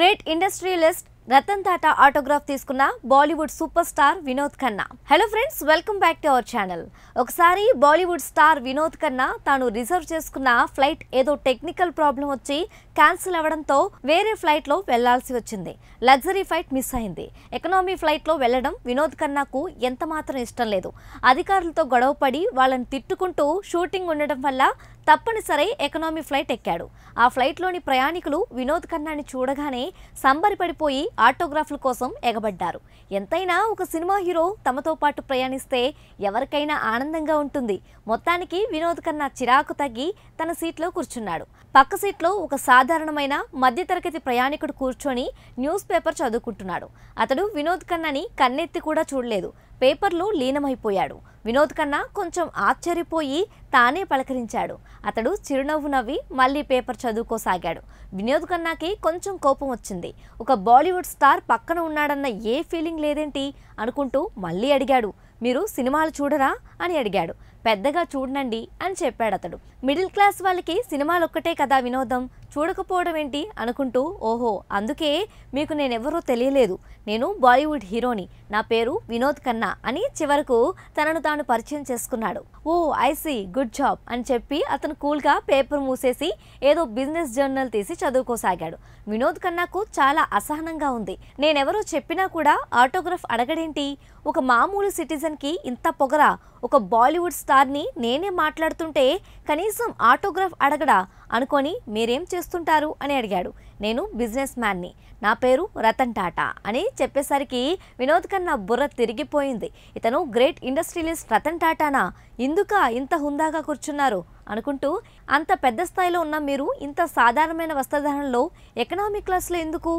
great industrialist Ratan Tata autograph తీసుకున్న Bollywood super star Vinod Khanna hello friends welcome back to our channel ఒకసారి Bollywood star Vinod Khanna తాను reserve చేసుకున్న flight ఏదో technical problem వచ్చి cancel అవ్వడంతో వేరే ఫ్లైట్లో వెళ్లాల్సి వచ్చింది లగ్జరీ ఫ్లైట్ మిస్ అయింది ఎకనామీ ఫ్లైట్లో వెళ్లడం వినోద్ ఖన్నాకు ఎంత మాత్రం ఇష్టం లేదు అధికారులతో గొడవపడి వాళ్ళని తిట్టుకుంటూ షూటింగ్ ఉండడం వల్ల తప్పనిసరి ఎకనామీ ఫ్లైట్ ఎక్కాడు ఆ ఫ్లైట్లోని ప్రయాణికులు వినోద్ ఖన్నాని చూడగానే సంబరిపడిపోయి ఆటోగ్రాఫ్ల కోసం ఎగబడ్డారు ఎంతైనా ఒక సినిమా హీరో తమతో పాటు ప్రయాణిస్తే ఎవరికైనా ఆనందంగా ఉంటుంది మొత్తానికి వినోద్ ఖన్నా చిరాకు తగ్గి తన సీట్లో కూర్చున్నాడు పక్క సీట్లో ఒక సాధారణమైన మధ్యతరగతి ప్రయాణికుడు కూర్చొని న్యూస్ పేపర్ చదువుకుంటున్నాడు అతడు వినోద్ ఖన్నాని కన్నెత్తి కూడా చూడలేదు పేపర్లో లీనమైపోయాడు వినోద్ కన్నా కొంచెం ఆశ్చర్యపోయి తానే పలకరించాడు అతడు చిరునవ్వు నవ్వి మళ్ళీ పేపర్ చదువుకోసాగాడు వినోద్ కన్నాకి కొంచెం కోపం వచ్చింది ఒక బాలీవుడ్ స్టార్ పక్కన ఉన్నాడన్న ఏ ఫీలింగ్ లేదేంటి అనుకుంటూ మళ్ళీ అడిగాడు మీరు సినిమాలు చూడరా అని అడిగాడు పెద్దగా చూడనండి అని చెప్పాడు అతడు మిడిల్ క్లాస్ వాళ్ళకి సినిమాలు ఒక్కటే కదా వినోదం చూడకపోవడం ఏంటి అనుకుంటూ ఓహో అందుకే మీకు నేనెవరో తెలియలేదు నేను బాలీవుడ్ హీరోని నా పేరు వినోద్ ఖన్నా అని చివరకు తనను తాను పరిచయం చేసుకున్నాడు ఓ ఐసీ గుడ్ జాబ్ అని చెప్పి అతను కూల్గా పేపర్ మూసేసి ఏదో బిజినెస్ జర్నల్ తీసి చదువుకోసాగాడు వినోద్ ఖన్నాకు చాలా అసహనంగా ఉంది నేనెవరో చెప్పినా కూడా ఆటోగ్రాఫ్ అడగడేంటి ఒక మామూలు సిటిజన్కి ఇంత పొగరా ఒక బాలీవుడ్ స్టార్ని నేనే మాట్లాడుతుంటే కనీసం ఆటోగ్రాఫ్ అడగడా అనుకొని మీరేం చేస్తుంటారు అని అడిగాడు నేను బిజినెస్ మ్యాన్ని నా పేరు రతన్ టాటా అని చెప్పేసరికి వినోద్ కన్నా బుర్ర తిరిగిపోయింది ఇతను గ్రేట్ ఇండస్ట్రియలిస్ట్ రతన్ టాటానా ఇందుక ఇంత హుందాగా కూర్చున్నారు అనుకుంటూ అంత పెద్ద స్థాయిలో ఉన్న మీరు ఇంత సాధారణమైన వస్త్రధారణలో ఎకనామిక్ క్లాస్లో ఎందుకు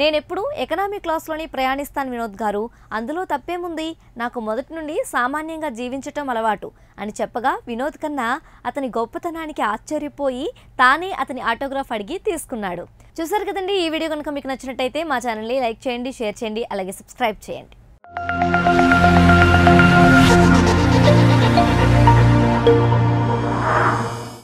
నేనెప్పుడు ఎకనామీ క్లాస్లోనే ప్రయాణిస్తాను వినోద్ గారు అందులో తప్పేముంది నాకు మొదటి నుండి సామాన్యంగా జీవించటం అలవాటు అని చెప్పగా వినోద్ కన్నా అతని గొప్పతనానికి ఆశ్చర్యపోయి తానే అతని ఆటోగ్రాఫ్ అడిగి తీసుకున్నాడు చూసారు కదండి ఈ వీడియో కనుక మీకు నచ్చినట్టయితే మా ఛానల్ని లైక్ చేయండి షేర్ చేయండి అలాగే సబ్స్క్రైబ్ చేయండి